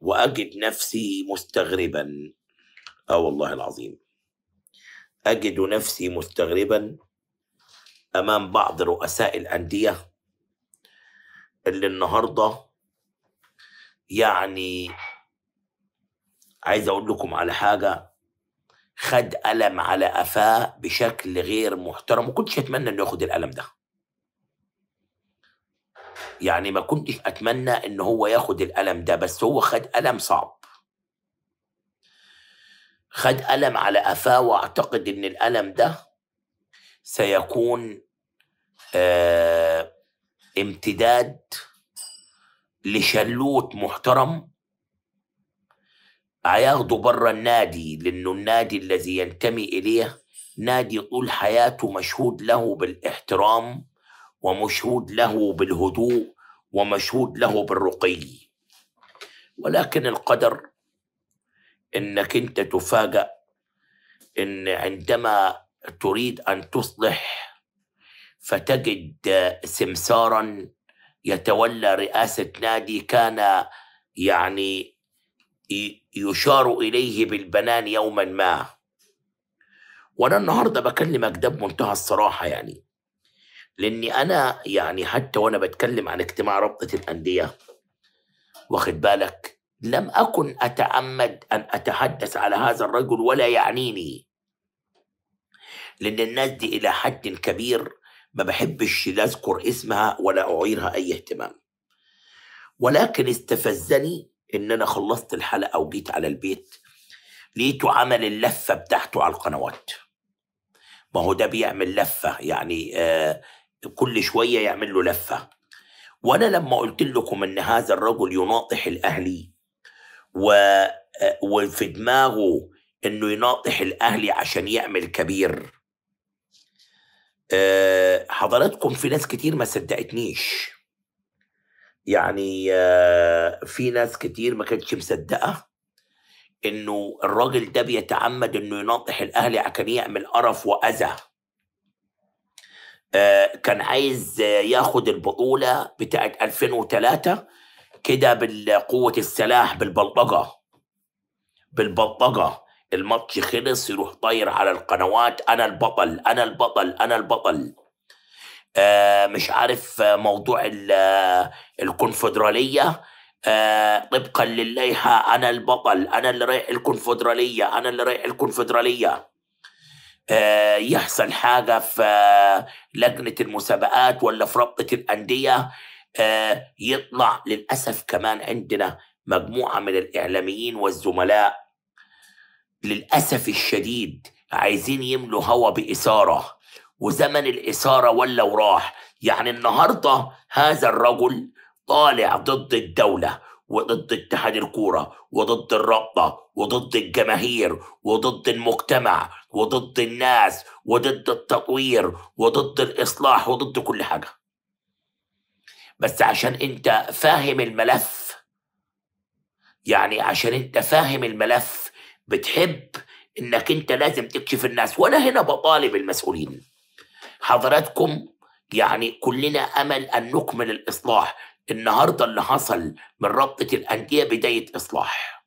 واجد نفسي مستغربا اه والله العظيم اجد نفسي مستغربا امام بعض رؤساء الانديه اللي النهارده يعني عايز اقول لكم على حاجه خد الم على قفاه بشكل غير محترم وكنتش اتمنى انه ياخد الالم ده يعني ما كنتش اتمنى ان هو ياخد الالم ده بس هو خد الم صعب خد الم على قفاه واعتقد ان الالم ده سيكون آه امتداد لشلوت محترم هياخده بره النادي لانه النادي الذي ينتمي اليه نادي طول حياته مشهود له بالاحترام ومشهود له بالهدوء ومشهود له بالرقي ولكن القدر انك انت تفاجأ ان عندما تريد ان تصلح فتجد سمسارا يتولى رئاسة نادي كان يعني يشار إليه بالبنان يوما ما وأنا النهاردة بكلمك ده بمنتهى الصراحة يعني لاني انا يعني حتى وانا بتكلم عن اجتماع رابطه الانديه واخد بالك لم اكن اتعمد ان اتحدث على هذا الرجل ولا يعنيني لان الناس دي الى حد كبير ما بحبش اذكر اسمها ولا اعيرها اي اهتمام ولكن استفزني ان انا خلصت الحلقه وجيت على البيت لقيته عمل اللفه بتاعته على القنوات ما هو ده بيعمل لفه يعني آه كل شوية يعمل له لفة وأنا لما قلت لكم أن هذا الرجل يناطح الأهلي و... آه، وفي دماغه أنه يناطح الأهلي عشان يعمل كبير أه حضراتكم في ناس كتير ما صدقتنيش يعني أه في ناس كتير ما كانتش مصدقه انه الراجل ده بيتعمد انه يناطح الاهلي عشان يعمل قرف واذى آه، كان عايز آه، ياخد البطولة بتاعت 2003 كده بالقوة السلاح بالبلطجة بالبلطجة الماتش خلص يروح طاير على القنوات أنا البطل أنا البطل أنا البطل آه مش عارف آه، موضوع الكونفدرالية آه طبقا للائحة أنا البطل أنا اللي رايح الكونفدرالية أنا اللي رايح الكونفدرالية آه، يحصل حاجه في لجنه المسابقات ولا في رابطه الانديه آه، يطلع للاسف كمان عندنا مجموعه من الاعلاميين والزملاء للاسف الشديد عايزين يملوا هوا باثاره وزمن الاثاره ولا وراح يعني النهارده هذا الرجل طالع ضد الدوله وضد اتحاد الكوره وضد الرابطه وضد الجماهير وضد المجتمع وضد الناس وضد التطوير وضد الاصلاح وضد كل حاجه بس عشان انت فاهم الملف يعني عشان انت فاهم الملف بتحب انك انت لازم تكشف الناس وانا هنا بطالب المسؤولين حضراتكم يعني كلنا امل ان نكمل الاصلاح النهارده اللي حصل من رابطه الانديه بدايه اصلاح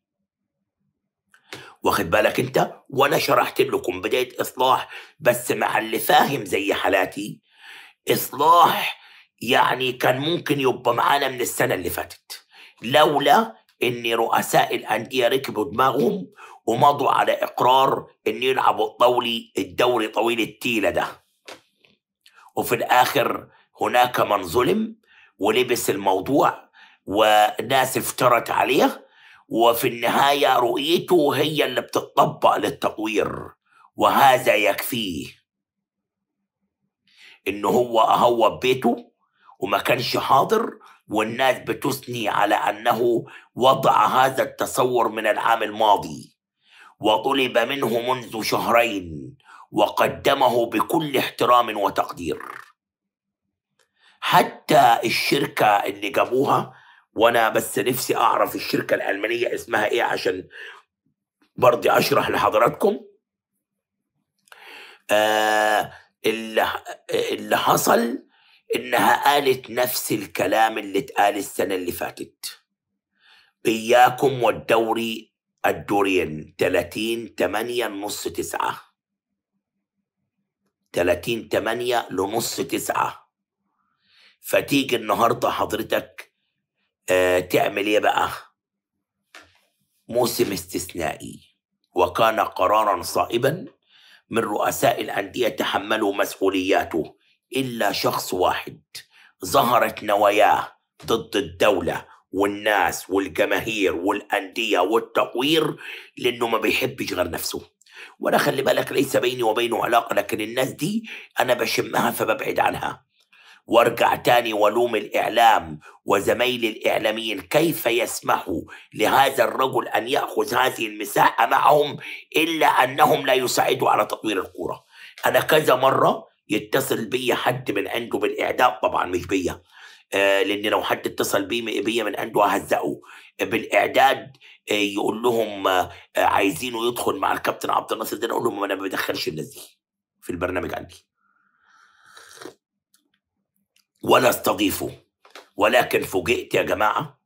واخد بالك انت وانا شرحت لكم بدايه اصلاح بس مع اللي فاهم زي حالاتي اصلاح يعني كان ممكن يبقى معانا من السنه اللي فاتت لولا ان رؤساء الانديه ركبوا دماغهم ومضوا على اقرار ان يلعبوا الطولي الدوري طويل التيله ده وفي الاخر هناك من ظلم ولبس الموضوع وناس افترت عليه وفي النهايه رؤيته هي اللي بتطبق للتطوير وهذا يكفيه ان هو اهو ببيته وما كانش حاضر والناس بتثني على انه وضع هذا التصور من العام الماضي وطلب منه منذ شهرين وقدمه بكل احترام وتقدير حتى الشركه اللي جابوها وانا بس نفسي اعرف الشركه الالمانيه اسمها ايه عشان برضي اشرح لحضراتكم آه اللي اللي حصل انها قالت نفس الكلام اللي اتقال السنه اللي فاتت اياكم والدوري الدورين 30 8 نص 9 30 8 لنص 9 فتيجي النهارده حضرتك آه تعمل ايه بقى موسم استثنائي وكان قرارا صائبا من رؤساء الأندية تحملوا مسؤولياته إلا شخص واحد ظهرت نواياه ضد الدولة والناس والجماهير والأندية والتطوير لأنه ما بيحبش غير نفسه وأنا خلي بالك ليس بيني وبينه علاقة لكن الناس دي أنا بشمها فببعد عنها وارجع تاني ولوم الإعلام وزميلي الإعلاميين كيف يسمحوا لهذا الرجل أن يأخذ هذه المساحة معهم إلا أنهم لا يساعدوا على تطوير الكرة أنا كذا مرة يتصل بي حد من عنده بالإعدام طبعا مش بيا آه لأن لو حد اتصل بي بيا من عنده أهزقه بالإعداد آه، يقول لهم آه، عايزينه يدخل مع الكابتن عبد الناصر ده أقول لهم أنا ما بدخلش الناس دي في البرنامج عندي ولا استضيفه ولكن فوجئت يا جماعة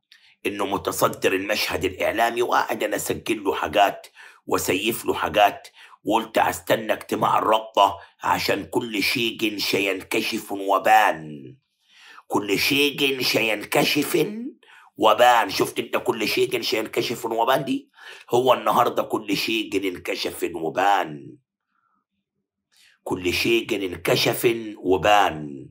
انه متصدر المشهد الاعلامي وقاعد انا اسجل له حاجات واسيف له حاجات وقلت استنى اجتماع الرابطة عشان كل شيء سينكشف وبان كل شيء سينكشف وبان شفت انت كل شيء سينكشف وبان دي هو النهارده كل شيء انكشف وبان كل شيء انكشف وبان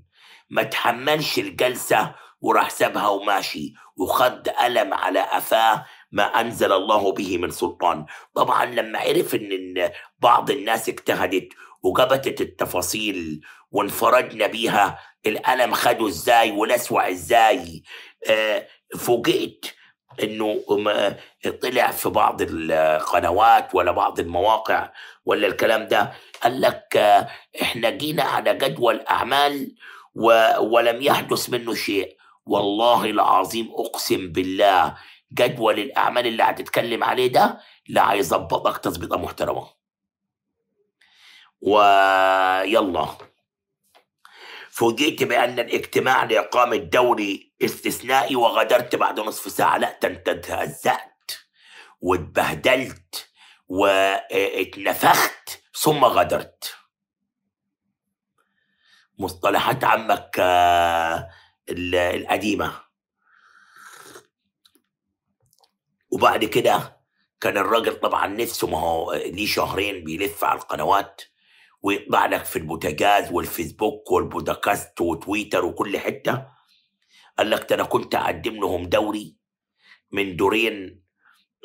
ما تحملش الجلسة وراح سابها وماشي وخد ألم على أفاه ما أنزل الله به من سلطان طبعا لما عرف أن بعض الناس اجتهدت وجبتت التفاصيل وانفردنا بيها الألم خده ازاي ولسوع ازاي آه، فوجئت انه طلع في بعض القنوات ولا بعض المواقع ولا الكلام ده قال لك احنا جينا على جدول اعمال و ولم يحدث منه شيء والله العظيم اقسم بالله جدول الاعمال اللي هتتكلم عليه ده لا هيظبطك تظبيطه محترمه ويلا فوجئت بان الاجتماع لاقامه دوري استثنائي وغادرت بعد نصف ساعه لا انت اتهزأت واتبهدلت واتنفخت ثم غادرت مصطلحات عمك آه، القديمة وبعد كده كان الراجل طبعا نفسه ما هو ليه شهرين بيلف على القنوات ويطلع لك في البوتاجاز والفيسبوك والبودكاست وتويتر وكل حته قال لك ده انا كنت اقدم لهم دوري من دورين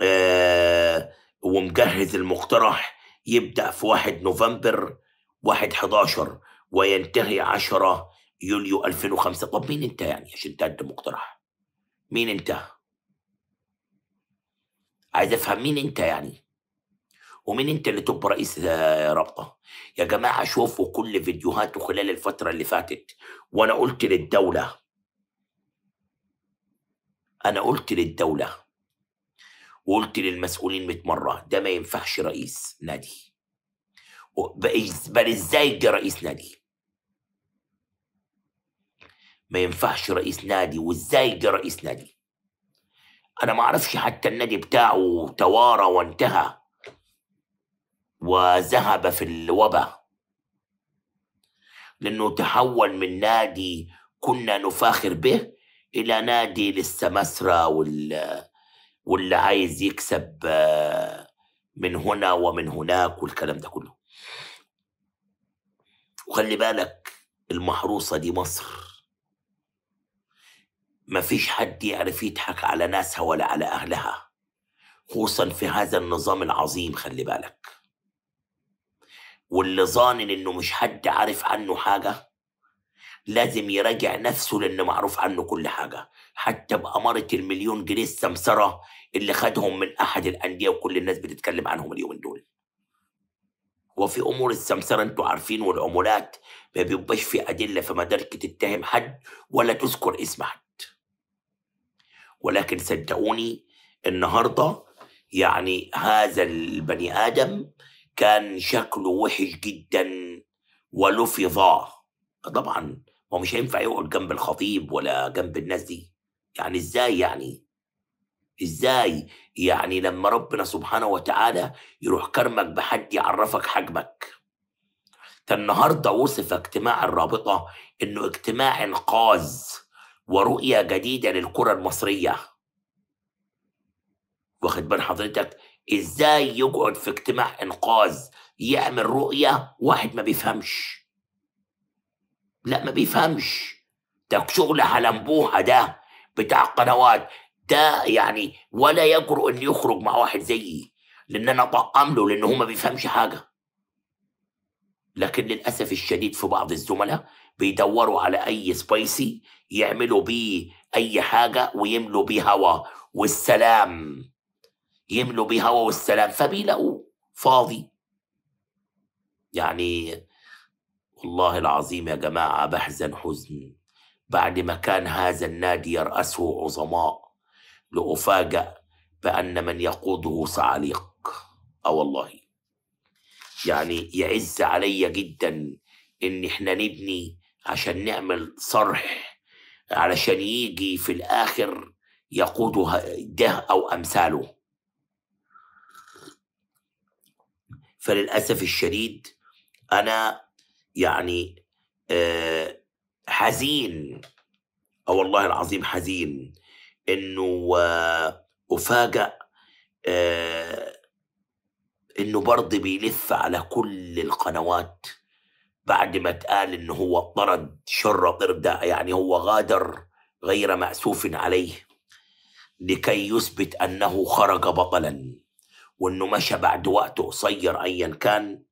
آه ومجهز المقترح يبدا في 1 نوفمبر 1 11 وينتهي 10 يوليو 2005 طب مين انت يعني عشان تقدم مقترح مين انت عايز افهم مين انت يعني ومين انت اللي تبقى رئيس آه، رابطه يا جماعه شوفوا كل فيديوهاته خلال الفتره اللي فاتت وانا قلت للدوله انا قلت للدوله وقلت للمسؤولين 100 مره ده ما ينفعش رئيس نادي بل ازاي ده رئيس نادي ما ينفعش رئيس نادي وازاي جه رئيس نادي انا ما اعرفش حتى النادي بتاعه توارى وانتهى وذهب في الوبا لانه تحول من نادي كنا نفاخر به الى نادي للسمسرة وال واللي عايز يكسب من هنا ومن هناك والكلام ده كله وخلي بالك المحروسه دي مصر ما فيش حد يعرف يضحك على ناسها ولا على أهلها خصوصا في هذا النظام العظيم خلي بالك واللي ظانن إنه مش حد عارف عنه حاجة لازم يراجع نفسه لأن معروف عنه كل حاجة حتى بأمارة المليون جنيه السمسرة اللي خدهم من أحد الأندية وكل الناس بتتكلم عنهم اليومين دول وفي امور السمسره انتوا عارفين والعمولات ما بيبقاش في ادله فما تتهم حد ولا تذكر اسم حد ولكن صدقوني النهارده يعني هذا البني ادم كان شكله وحش جدا ولفظ طبعا هو مش هينفع يقعد جنب الخطيب ولا جنب الناس دي يعني ازاي يعني ازاي يعني لما ربنا سبحانه وتعالى يروح كرمك بحد يعرفك حجمك ده النهارده وصف اجتماع الرابطه انه اجتماع انقاذ ورؤية جديدة للكرة المصرية واخد بال حضرتك ازاي يقعد في اجتماع انقاذ يعمل رؤية واحد ما بيفهمش لا ما بيفهمش ده شغل حلمبوحة ده بتاع قنوات ده يعني ولا يجرؤ ان يخرج مع واحد زيي لان انا طقم له لان هو ما بيفهمش حاجه لكن للاسف الشديد في بعض الزملاء بيدوروا على اي سبايسي يعملوا بيه اي حاجه ويملوا بيه هوا والسلام يملوا بيه هوا والسلام فبيلاقوه فاضي يعني والله العظيم يا جماعه بحزن حزن بعد ما كان هذا النادي يرأسه عظماء لأفاجأ بأن من يقوده صعاليق أه والله يعني يعز علي جدا إن إحنا نبني عشان نعمل صرح علشان يجي في الآخر يقودها ده أو أمثاله فللأسف الشديد أنا يعني آه، حزين أو والله العظيم حزين إنه افاجئ آه، أفاجأ آه، إنه برضه بيلف على كل القنوات بعد ما اتقال ان هو طرد شر طرد يعني هو غادر غير مأسوف عليه لكي يثبت انه خرج بطلا وانه مشى بعد وقت قصير ايا كان